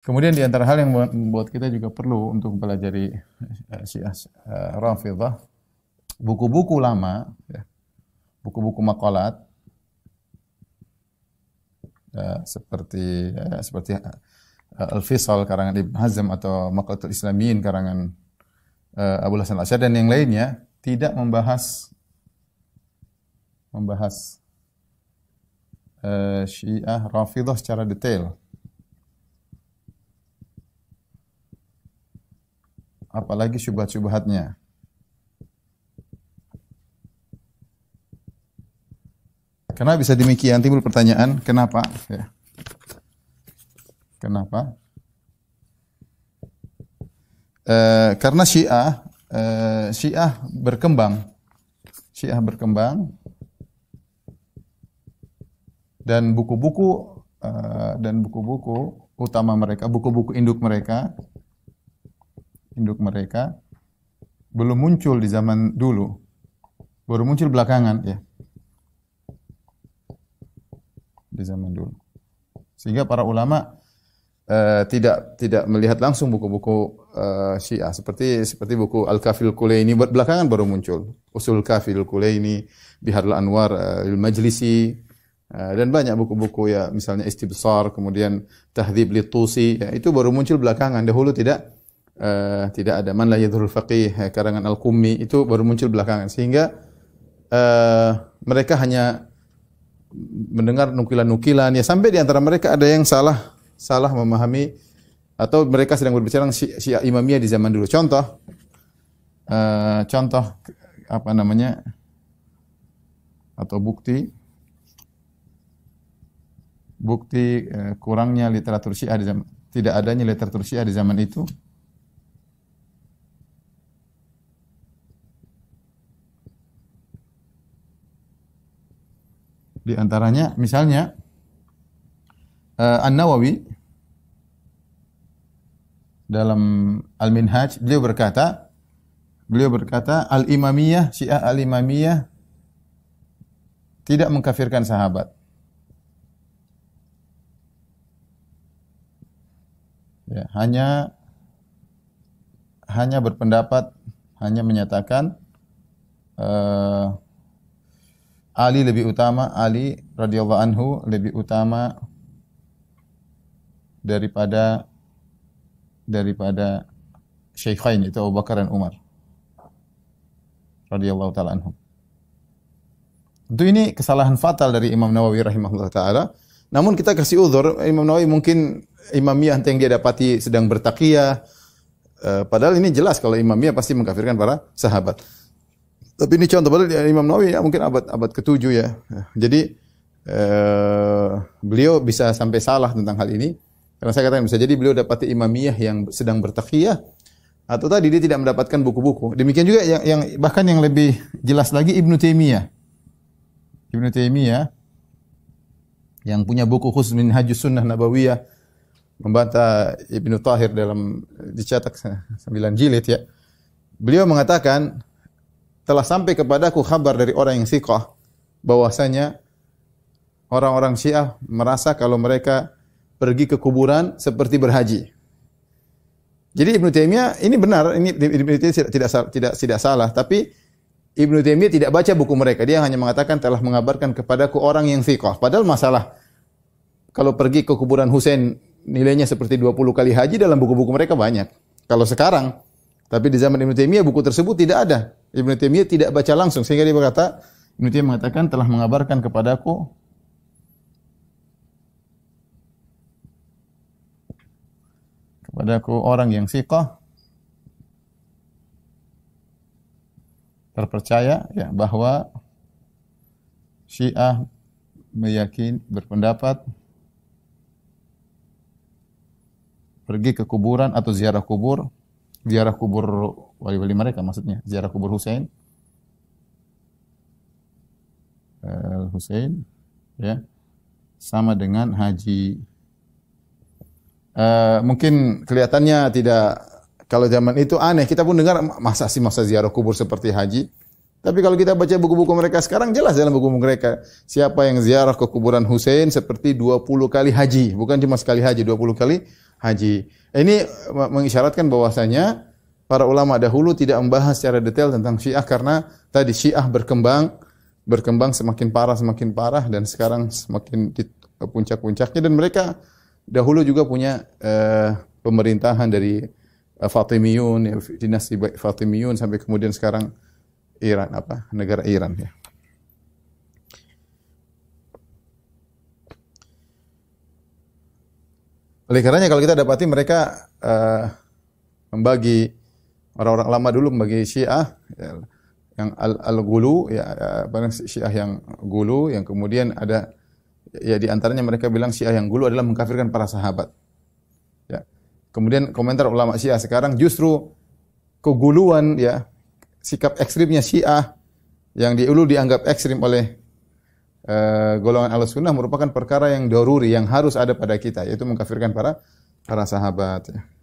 Kemudian di antara hal yang membuat kita juga perlu untuk mempelajari eh, Syiah eh, eh, buku-buku lama, ya, buku-buku makalat ya, seperti seperti Al-Fisal karangan Ibn Hazm atau Maqalatul Islamiyin karangan Abu Hasan Al-Asyad dan yang lainnya tidak membahas membahas Syiah Rafidhah secara detail. apalagi syubhat-syubhatnya. Karena bisa demikian timbul pertanyaan, kenapa? Ya. Kenapa? E, karena Syiah, e, Syiah berkembang, Syiah berkembang, dan buku-buku e, dan buku-buku utama mereka, buku-buku induk mereka induk mereka belum muncul di zaman dulu. Baru muncul belakangan ya. Di zaman dulu. Sehingga para ulama uh, tidak tidak melihat langsung buku-buku uh, Syiah seperti seperti buku Al-Kafil Kule ini buat belakangan baru muncul. Usul Kafil Kule ini, Biharul Anwar, uh, majlisi dan banyak buku-buku ya misalnya Istibsar kemudian tahdzib Litusi ya, itu baru muncul belakangan dahulu tidak uh, tidak ada man la yadhurul faqih eh, karangan al-Qummi itu baru muncul belakangan sehingga uh, mereka hanya mendengar nukilan-nukilan ya sampai di antara mereka ada yang salah salah memahami atau mereka sedang berbicara Syiah Imamiyah di zaman dulu. Contoh uh, contoh apa namanya? atau bukti bukti uh, kurangnya literatur Syiah di zaman tidak adanya literatur Syiah di zaman itu Di antaranya misalnya uh, An-Nawawi dalam Al-Minhaj beliau berkata beliau berkata Al-Imamiyah Syiah Al-Imamiyah tidak mengkafirkan sahabat. Ya, hanya hanya berpendapat, hanya menyatakan eh, Ali lebih utama Ali radhiyallahu anhu lebih utama daripada daripada Syekhain itu Abu Bakar dan Umar radhiyallahu taala anhum. Tentu ini kesalahan fatal dari Imam Nawawi rahimahullah taala. Namun kita kasih uzur, Imam Nawawi mungkin imamiyah yang dia dapati sedang bertakiyah. Eh, padahal ini jelas kalau imamiyah pasti mengkafirkan para sahabat. Tapi ini contoh padahal ya, Imam Nawawi ya mungkin abad abad ke-7 ya. Jadi eh, beliau bisa sampai salah tentang hal ini. Karena saya katakan bisa jadi beliau dapati imamiyah yang sedang bertakiyah atau tadi dia tidak mendapatkan buku-buku. Demikian juga yang, yang bahkan yang lebih jelas lagi Ibnu Taimiyah. Ibnu Taimiyah yang punya buku khusus Minhajus Sunnah Nabawiyah membantah Ibnu Tahir dalam dicetak 9 jilid ya. Beliau mengatakan telah sampai kepadaku kabar dari orang yang siqah bahwasanya orang-orang Syiah merasa kalau mereka pergi ke kuburan seperti berhaji. Jadi Ibnu Taimiyah ini benar, ini Ibnu Taimiyah tidak tidak tidak, salah, tapi Ibnu Taimiyah tidak baca buku mereka. Dia hanya mengatakan telah mengabarkan kepadaku orang yang siqah. Padahal masalah kalau pergi ke kuburan Husain nilainya seperti 20 kali haji dalam buku-buku mereka banyak. Kalau sekarang, tapi di zaman Ibnu Taimiyah buku tersebut tidak ada. Ibnu Taimiyah tidak baca langsung sehingga dia berkata Ibnu Taimiyah mengatakan telah mengabarkan kepadaku kepadaku orang yang siqah terpercaya ya bahwa Syiah meyakin berpendapat pergi ke kuburan atau ziarah kubur ziarah kubur wali-wali mereka maksudnya ziarah kubur Husain eh, Husain ya sama dengan haji uh, mungkin kelihatannya tidak kalau zaman itu aneh kita pun dengar masa sih masa ziarah kubur seperti haji tapi kalau kita baca buku-buku mereka sekarang jelas dalam buku mereka siapa yang ziarah ke kuburan Husain seperti 20 kali haji bukan cuma sekali haji 20 kali haji. Ini eh, mengisyaratkan bahwasanya para ulama dahulu tidak membahas secara detail tentang Syiah karena tadi Syiah berkembang berkembang semakin parah semakin parah dan sekarang semakin di eh, puncak-puncaknya dan mereka dahulu juga punya uh, pemerintahan dari uh, Fatimiyun, ya, dinasti Fatimiyun sampai kemudian sekarang Iran apa negara Iran ya. Oleh karenanya kalau kita dapati mereka uh, membagi orang-orang lama dulu membagi Syiah ya, yang al-gulu -al ya apa Syiah yang gulu yang kemudian ada ya di antaranya mereka bilang Syiah yang gulu adalah mengkafirkan para sahabat. Ya. Kemudian komentar ulama Syiah sekarang justru keguluan ya sikap ekstrimnya Syiah yang diulu dianggap ekstrim oleh Eh, golongan ala sunnah merupakan perkara yang doruri, yang harus ada pada kita, yaitu mengkafirkan para para sahabat. Ya.